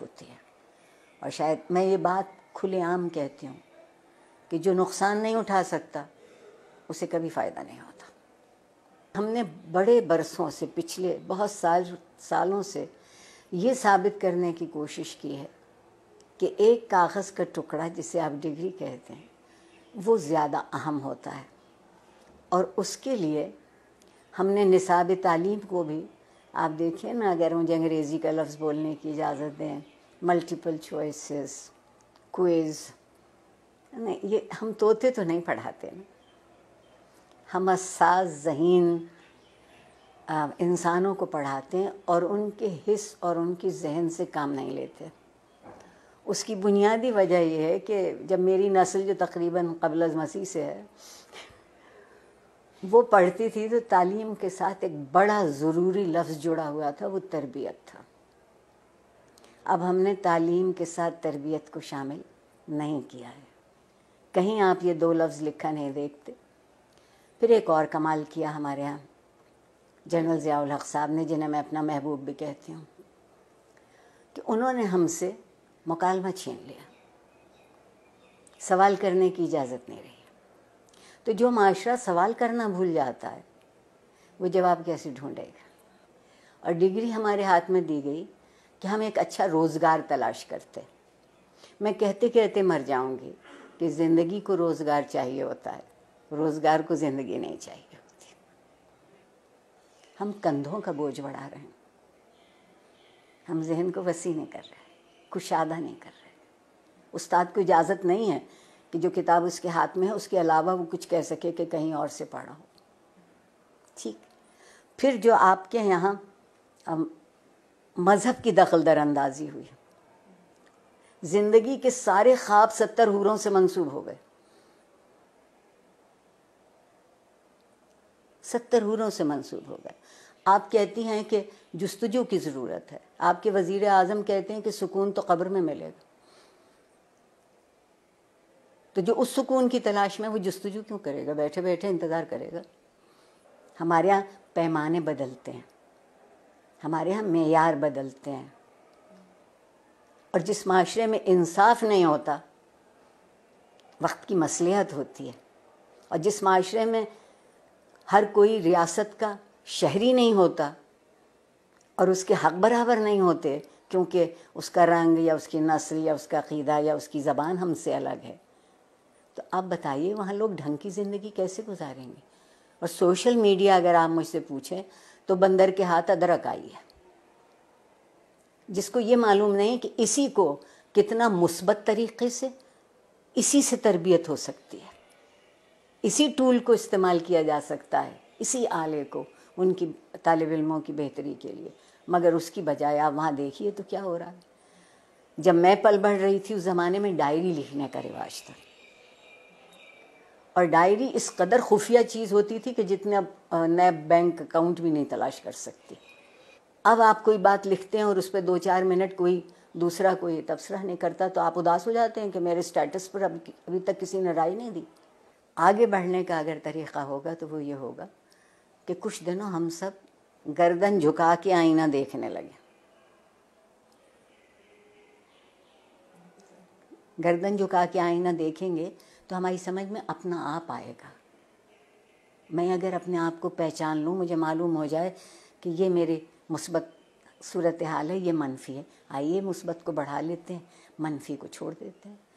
होती है और शायद मैं ये बात खुलेआम कहती हूँ कि जो नुकसान नहीं उठा सकता उसे कभी फ़ायदा नहीं होता हमने बड़े बरसों से पिछले बहुत साल सालों से ये साबित करने की कोशिश की है कि एक कागज़ का टुकड़ा जिसे आप डिग्री कहते हैं वो ज़्यादा अहम होता है और उसके लिए हमने निसाब तालीम को भी आप देखिए ना अगर मुझे अंग्रेज़ी का लफ्ज़ बोलने की इजाज़त दें मल्टीपल चॉइसेस क्विज़ नहीं ये हम तोते तो नहीं पढ़ाते ना हम असाज जहीन इंसानों को पढ़ाते हैं और उनके हिस्स और उनकी जहन से काम नहीं लेते उसकी बुनियादी वजह यह है कि जब मेरी नस्ल जो तकरीबन कबल मसीह से है वो पढ़ती थी तो तालीम के साथ एक बड़ा ज़रूरी लफ्ज़ जुड़ा हुआ था वो तरबियत था अब हमने तालीम के साथ तरबियत को शामिल नहीं किया है कहीं आप ये दो लफ्ज़ लिखा नहीं देखते फिर एक और कमाल किया हमारे यहाँ जनरल ज़ियाउल हक साहब ने जिन्हें मैं अपना महबूब भी कहती हूँ कि उन्होंने हमसे मुकालमा छीन लिया सवाल करने की इजाज़त नहीं रही तो जो माशरा सवाल करना भूल जाता है वो जवाब कैसे ढूंढेगा और डिग्री हमारे हाथ में दी गई कि हम एक अच्छा रोज़गार तलाश करते मैं कहते कहते मर जाऊंगी कि ज़िंदगी को रोज़गार चाहिए होता है रोज़गार को ज़िंदगी नहीं चाहिए होती हम कंधों का बोझ बढ़ा रहे हैं हम जहन को वसी नहीं कर रहे कुशादा नहीं कर रहे उस्ताद को इजाज़त नहीं है कि जो किताब उसके हाथ में है उसके अलावा वो कुछ कह सके कि कहीं और से पढ़ा हो ठीक फिर जो आपके यहाँ मज़हब की दखल दरअंदाजी हुई ज़िंदगी के सारे ख्वाब सत्तर हूरों से मंसूब हो गए सत्तर हूरों से मंसूब हो गए आप कहती हैं कि जस्तजू की ज़रूरत है आपके वज़ी अजम कहते हैं कि सुकून तो कब्र में मिलेगा तो जो उस सुकून की तलाश में वो जस्तजू क्यों करेगा बैठे बैठे इंतज़ार करेगा हमारे यहाँ पैमाने बदलते हैं हमारे यहाँ मैार बदलते हैं और जिस माशरे में इंसाफ नहीं होता वक्त की मसलियत होती है और जिस माशरे में हर कोई रियासत का शहरी नहीं होता और उसके हक बराबर नहीं होते क्योंकि उसका रंग या उसकी नस्ल या उसका क़ीदा या उसकी ज़बान हमसे अलग है तो आप बताइए वहाँ लोग ढंग की ज़िंदगी कैसे गुजारेंगे और सोशल मीडिया अगर आप मुझसे पूछें तो बंदर के हाथ अदरक आई है जिसको ये मालूम नहीं कि इसी को कितना मुस्बत तरीके से इसी से तरबियत हो सकती है इसी टूल को इस्तेमाल किया जा सकता है इसी आले को उनकी तालब इलमों की बेहतरी के लिए मगर उसकी बजाय आप वहाँ देखिए तो क्या हो रहा है जब मैं पल बढ़ रही थी उस ज़माने में डायरी लिखने का रिवाज था और डायरी इस कदर खुफिया चीज़ होती थी कि जितने अब नए बैंक अकाउंट भी नहीं तलाश कर सकती अब आप कोई बात लिखते हैं और उस पर दो चार मिनट कोई दूसरा कोई तबसरा नहीं करता तो आप उदास हो जाते हैं कि मेरे स्टेटस पर अभी अभी तक किसी ने राय नहीं दी आगे बढ़ने का अगर तरीक़ा होगा तो वो ये होगा कि कुछ दिनों हम सब गर्दन झुका के आईना देखने लगे गर्दन झुका के आईना देखेंगे तो हमारी समझ में अपना आप आएगा मैं अगर अपने आप को पहचान लूँ मुझे मालूम हो जाए कि ये मेरे मुस्बत सूरत हाल है ये मनफी है आइए मुस्बत को बढ़ा लेते हैं मनफी को छोड़ देते हैं